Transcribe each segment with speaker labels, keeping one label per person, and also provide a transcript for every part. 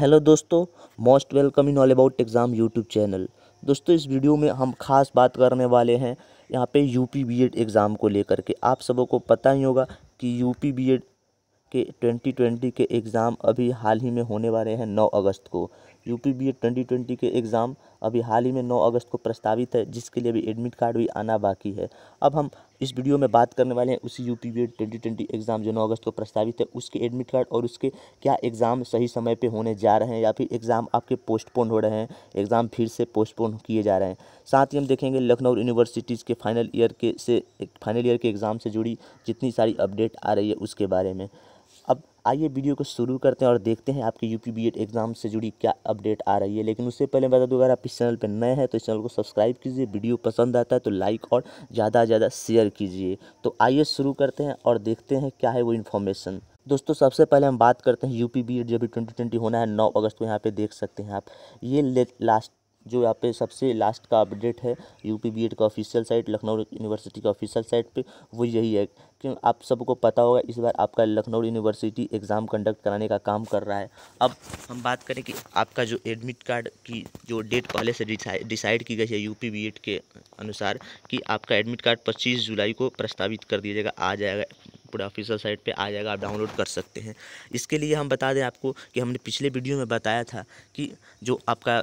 Speaker 1: hello दोस्तों most welcome in all about exam YouTube channel दोस्तों इस वीडियो में हम खास बात करने वाले हैं यहाँ पे यूपी बीएड एग्ज़ाम को लेकर के आप सबों को पता ही होगा कि यूपी बीएड के 2020 के एग्ज़ाम अभी हाल ही में होने वाले हैं 9 अगस्त को यूपी बी एड ट्वेंटी के एग्ज़ाम अभी हाल ही में 9 अगस्त को प्रस्तावित है जिसके लिए अभी एडमिट कार्ड भी आना बाकी है अब हम इस वीडियो में बात करने वाले हैं उसी U P twenty twenty exam जो नौ अगस्त को प्रस्तावित है उसके एडमिट कार्ड और उसके क्या एग्ज़ाम सही समय पे होने जा रहे हैं या फिर एग्ज़ाम आपके पोस्टपोन हो रहे हैं एग्ज़ाम फिर से पोस्टपोन किए जा रहे हैं साथ ही हम देखेंगे लखनऊ यूनिवर्सिटीज़ के फाइनल ईयर के से फाइनल ईयर के एग्ज़ाम से जुड़ी जितनी सारी अपडेट आ रही है उसके बारे में अब आइए वीडियो को शुरू करते हैं और देखते हैं आपके यूपी बीएड एग्ज़ाम से जुड़ी क्या अपडेट आ रही है लेकिन उससे पहले बता दूँ अगर आप इस चैनल पर नए हैं तो इस चैनल को सब्सक्राइब कीजिए वीडियो पसंद आता है तो लाइक और ज़्यादा से ज़्यादा शेयर कीजिए तो आइए शुरू करते हैं और देखते हैं क्या है वो इन्फॉर्मेशन दोस्तों सबसे पहले हम बात करते हैं यूपी बी जो भी ट्वेंटी ट्वेंटी होना है नौ अगस्त को यहाँ पे देख सकते हैं आप ये लास्ट जो यहाँ पे सबसे लास्ट का अपडेट है यूपी बीएड का ऑफिशियल साइट लखनऊ यूनिवर्सिटी का ऑफिशियल साइट पे वो यही है कि आप सबको पता होगा इस बार आपका लखनऊ यूनिवर्सिटी एग्ज़ाम कंडक्ट कराने का काम कर रहा है अब हम बात करें कि आपका जो एडमिट कार्ड की जो डेट पहले से डिसाइड की गई है यू पी के अनुसार कि आपका एडमिट कार्ड पच्चीस जुलाई को प्रस्तावित कर दिया जाएगा आ जाएगा पूरा ऑफिशियल साइट पे आ जाएगा आप डाउनलोड कर सकते हैं इसके लिए हम बता दें आपको कि हमने पिछले वीडियो में बताया था कि जो आपका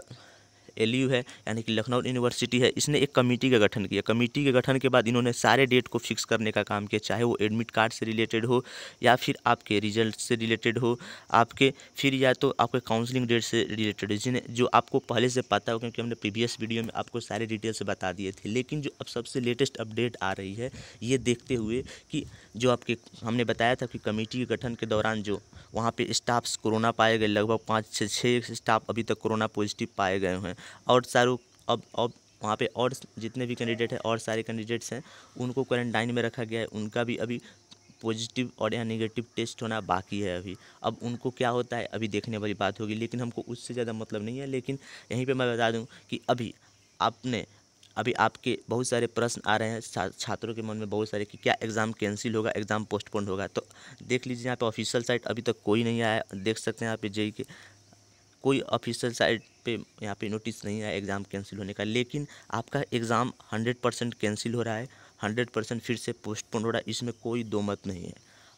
Speaker 1: एल है यानी कि लखनऊ यूनिवर्सिटी है इसने एक कमेटी का गठन किया कमेटी के गठन के बाद इन्होंने सारे डेट को फिक्स करने का काम किया चाहे वो एडमिट कार्ड से रिलेटेड हो या फिर आपके रिजल्ट से रिलेटेड हो आपके फिर या तो आपके काउंसलिंग डेट से रिलेटेड हो जिन्हें जो आपको पहले से पता हो क्योंकि हमने प्रीवियस वीडियो में आपको सारे डिटेल्स बता दिए थे लेकिन जो अब सबसे लेटेस्ट अपडेट आ रही है ये देखते हुए कि जो आपके हमने बताया था कि कमेटी के गठन के दौरान जो वहाँ पे स्टाफ्स कोरोना पाए गए लगभग पाँच से छः स्टाफ अभी तक कोरोना पॉजिटिव पाए गए हैं और शाहरुख अब अब वहाँ पे और जितने भी कैंडिडेट हैं और सारे कैंडिडेट्स हैं उनको क्वारंटाइन में रखा गया है उनका भी अभी पॉजिटिव और या नेगेटिव टेस्ट होना बाकी है अभी अब उनको क्या होता है अभी देखने वाली बात होगी लेकिन हमको उससे ज़्यादा मतलब नहीं है लेकिन यहीं पर मैं बता दूँ कि अभी आपने अभी आपके बहुत सारे प्रश्न आ रहे हैं छात्रों के मन में बहुत सारे कि क्या एग्ज़ाम कैंसिल होगा एग्ज़ाम पोस्टपोन होगा तो देख लीजिए यहाँ पे ऑफिशियल साइट अभी तक कोई नहीं आया देख सकते हैं यहाँ पे जेई के कोई ऑफिशियल साइट पे यहाँ पे नोटिस नहीं आया एग्ज़ाम कैंसिल होने का लेकिन आपका एग्ज़ाम हंड्रेड परसेंट कैंसिल हो रहा है हंड्रेड परसेंट फिर से पोस्टपोन हो रहा है इसमें कोई दो मत नहीं है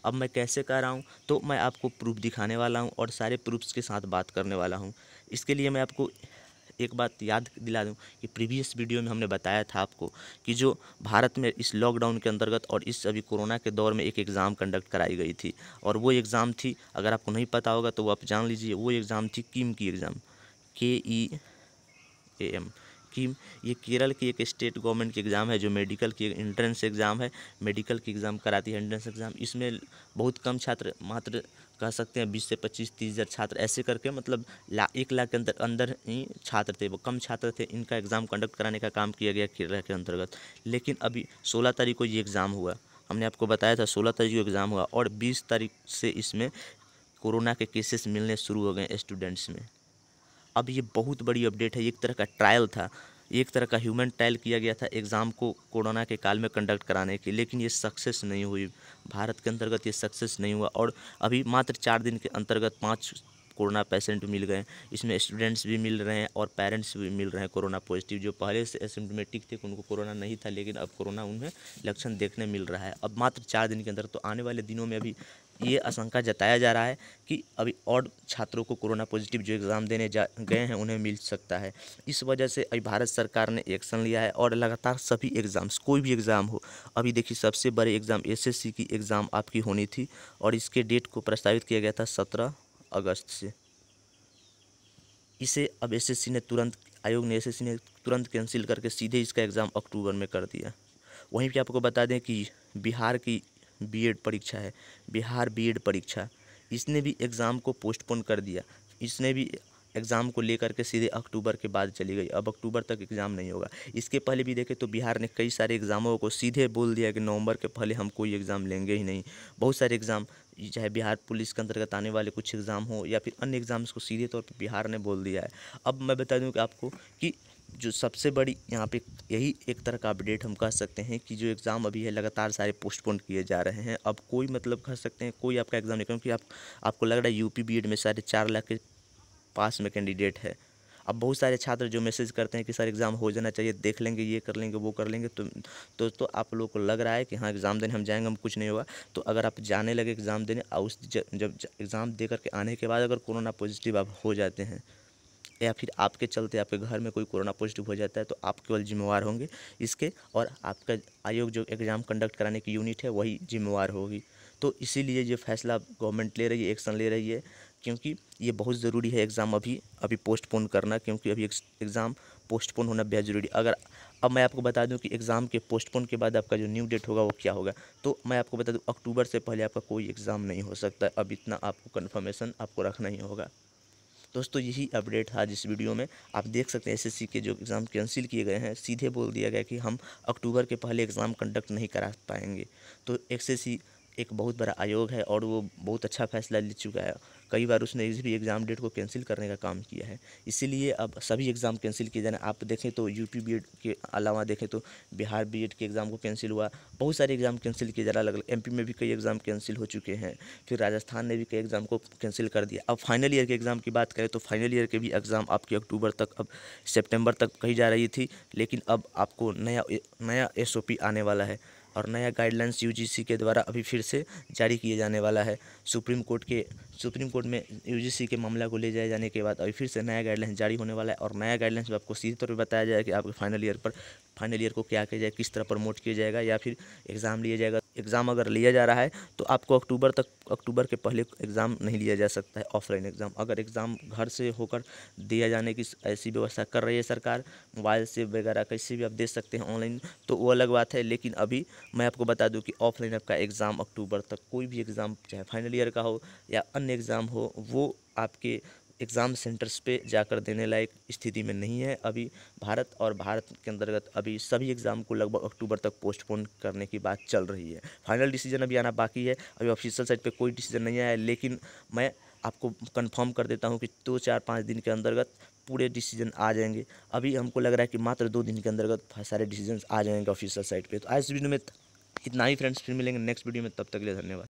Speaker 1: अब मैं कैसे कर रहा हूँ तो मैं आपको प्रूफ दिखाने वाला हूँ और सारे प्रूफ्स के साथ बात करने वाला हूँ इसके लिए मैं आपको एक बात याद दिला दूं कि प्रीवियस वीडियो में हमने बताया था आपको कि जो भारत में इस लॉकडाउन के अंतर्गत और इस अभी कोरोना के दौर में एक एग्ज़ाम कंडक्ट कराई गई थी और वो एग्ज़ाम थी अगर आपको नहीं पता होगा तो वो आप जान लीजिए वो एग्ज़ाम थी किम की एग्ज़ाम के ई ए एम की ये केरल की एक स्टेट गवर्नमेंट की एग्ज़ाम है जो मेडिकल की एंट्रेंस एग्ज़ाम है मेडिकल की एग्ज़ाम कराती है एंट्रेंस एग्ज़ाम इसमें बहुत कम छात्र मात्र कह सकते हैं बीस से पच्चीस तीस हज़ार छात्र ऐसे करके मतलब ला एक लाख के अंदर अंदर ही छात्र थे वो कम छात्र थे इनका एग्ज़ाम कंडक्ट कराने का काम किया गया केरला के अंतर्गत लेकिन अभी सोलह तारीख को ये एग्ज़ाम हुआ हमने आपको बताया था सोलह तारीख को एग्ज़ाम हुआ और बीस तारीख से इसमें कोरोना के केसेस मिलने शुरू हो गए स्टूडेंट्स में अब ये बहुत बड़ी अपडेट है एक तरह का ट्रायल था एक तरह का ह्यूमन ट्रायल किया गया था एग्ज़ाम को कोरोना के काल में कंडक्ट कराने के लेकिन ये सक्सेस नहीं हुई भारत के अंतर्गत ये सक्सेस नहीं हुआ और अभी मात्र चार दिन के अंतर्गत पाँच कोरोना पेशेंट मिल गए इसमें स्टूडेंट्स भी मिल रहे हैं और पेरेंट्स भी मिल रहे हैं कोरोना पॉजिटिव जो पहले से एसिम्टोमेटिक थे उनको कोरोना नहीं था लेकिन अब कोरोना उनमें लक्षण देखने मिल रहा है अब मात्र चार दिन के अंदर तो आने वाले दिनों में अभी ये आशंका जताया जा रहा है कि अभी और छात्रों को कोरोना पॉजिटिव जो एग्ज़ाम देने जा गए हैं उन्हें मिल सकता है इस वजह से अभी भारत सरकार ने एक्शन लिया है और लगातार सभी एग्ज़ाम्स कोई भी एग्ज़ाम हो अभी देखिए सबसे बड़े एग्ज़ाम एसएससी की एग्ज़ाम आपकी होनी थी और इसके डेट को प्रस्तावित किया गया था सत्रह अगस्त से इसे अब एस ने तुरंत आयोग ने एस ने तुरंत कैंसिल करके सीधे इसका एग्ज़ाम अक्टूबर में कर दिया वहीं पर आपको बता दें कि बिहार की बीएड परीक्षा है बिहार बीएड परीक्षा इसने भी एग्ज़ाम को पोस्टपोन कर दिया इसने भी एग्ज़ाम को लेकर के सीधे अक्टूबर के बाद चली गई अब अक्टूबर तक एग्ज़ाम नहीं होगा इसके पहले भी देखें तो बिहार ने कई सारे एग्ज़ामों को सीधे बोल दिया कि नवंबर के पहले हम कोई एग्ज़ाम लेंगे ही नहीं बहुत सारे एग्ज़ाम चाहे बिहार पुलिस के अंतर्गत आने वाले कुछ एग्ज़ाम हो या फिर अन्य एग्ज़ाम्स को सीधे तौर पर बिहार ने बोल दिया है अब मैं बता दूँ कि आपको कि जो सबसे बड़ी यहाँ पे यही एक तरह का अपडेट हम कह सकते हैं कि जो एग्ज़ाम अभी है लगातार सारे पोस्टपोन किए जा रहे हैं अब कोई मतलब कह सकते हैं कोई आपका एग्ज़ाम नहीं क्योंकि आप आपको लग रहा है यूपी बीएड में साढ़े चार लाख के पास में कैंडिडेट है अब बहुत सारे छात्र जो मैसेज करते हैं कि सर एग्ज़ाम हो जाना चाहिए देख लेंगे ये कर लेंगे वो कर लेंगे तो तो, तो आप लोग को लग रहा है कि हाँ एग्ज़ाम देने हम जाएंगे हम कुछ नहीं होगा तो अगर आप जाने लगे एग्ज़ाम देने और उस जब एग्ज़ाम दे करके आने के बाद अगर कोरोना पॉजिटिव आप हो जाते हैं या फिर आपके चलते आपके घर में कोई कोरोना पॉजिटिव हो जाता है तो आप केवल जिम्मेवार होंगे इसके और आपका आयोग जो एग्ज़ाम कंडक्ट कराने की यूनिट है वही जिम्मेवार होगी तो इसीलिए ये फैसला गवर्नमेंट ले रही है एक्शन ले रही है क्योंकि ये बहुत ज़रूरी है एग्ज़ाम अभी अभी पोस्टपोन करना क्योंकि अभी एग्ज़ाम पोस्टपोन होना बेहद ज़रूरी अगर अब मैं आपको बता दूं कि एग्ज़ाम के पोस्टपोन के बाद आपका जो न्यू डेट होगा वो क्या होगा तो मैं आपको बता दूं अक्टूबर से पहले आपका कोई एग्ज़ाम नहीं हो सकता अब इतना आपको कन्फर्मेशन आपको रखना ही होगा दोस्तों यही अपडेट था जिस वीडियो में आप देख सकते हैं एसएससी के जो एग्ज़ाम कैंसिल किए गए हैं सीधे बोल दिया गया कि हम अक्टूबर के पहले एग्ज़ाम कंडक्ट नहीं करा पाएंगे तो एस एक बहुत बड़ा आयोग है और वो बहुत अच्छा फैसला ले चुका है कई बार उसने इस भी एग्ज़ाम डेट को कैंसिल करने का काम किया है इसीलिए अब सभी एग्ज़ाम कैंसिल किए जाने आप देखें तो यूपी बीएड के अलावा देखें तो बिहार बीएड के एग्ज़ाम को कैंसिल हुआ बहुत सारे एग्ज़ाम कैंसिल किए जा रहा अलग अलग एम में भी कई एग्ज़ाम कैंसिल हो चुके हैं फिर राजस्थान ने भी कई एग्ज़ाम को कैंसिल कर दिया अब फाइनल ईयर के एग्ज़ाम की बात करें तो फाइनल ईयर के भी एग्ज़ाम आपके अक्टूबर तक अब सेप्टेम्बर तक कही जा रही थी लेकिन अब आपको नया नया एस आने वाला है और नया गाइडलाइंस यूजीसी के द्वारा अभी फिर से जारी किए जाने वाला है सुप्रीम कोर्ट के सुप्रीम कोर्ट में यूजीसी के मामला को ले जाए जाने के बाद अभी फिर से नया गाइडलाइंस जारी होने वाला है और नया गाइडलाइंस में आपको सीधे तौर पर बताया जाएगा कि आपके फाइनल ईयर पर फाइनल ईयर को क्या किया जाए किस तरह प्रमोट किया जाएगा या फिर एग्ज़ाम लिया जाएगा एग्ज़ाम अगर लिया जा रहा है तो आपको अक्टूबर तक अक्टूबर के पहले एग्ज़ाम नहीं लिया जा सकता है ऑफलाइन एग्ज़ाम अगर एग्ज़ाम घर से होकर दिया जाने की ऐसी व्यवस्था कर रही है सरकार मोबाइल से वगैरह कैसे भी आप दे सकते हैं ऑनलाइन तो वो अलग बात है लेकिन अभी मैं आपको बता दूँ कि ऑफलाइन आपका एग्ज़ाम अक्टूबर तक कोई भी एग्ज़ाम चाहे फाइनल ईयर का हो या अन्य एग्ज़ाम हो वो आपके एग्ज़ाम सेंटर्स पे जाकर देने लायक स्थिति में नहीं है अभी भारत और भारत के अंतर्गत अभी सभी एग्ज़ाम को लगभग अक्टूबर तक पोस्टपोन करने की बात चल रही है फाइनल डिसीजन अभी आना बाकी है अभी ऑफिशियल साइट पे कोई डिसीजन नहीं आया है लेकिन मैं आपको कंफर्म कर देता हूँ कि दो चार पाँच दिन के अंतर्गत पूरे डिसीजन आ जाएंगे अभी हमको लग रहा है कि मात्र दो दिन के अंतर्गत सारे डिसीजन आ जाएंगे ऑफिशियल साइट पर तो आज वीडियो में इतना ही फ्रेंड्स फिर मिलेंगे नेक्स्ट वीडियो में तब तक के लिए धन्यवाद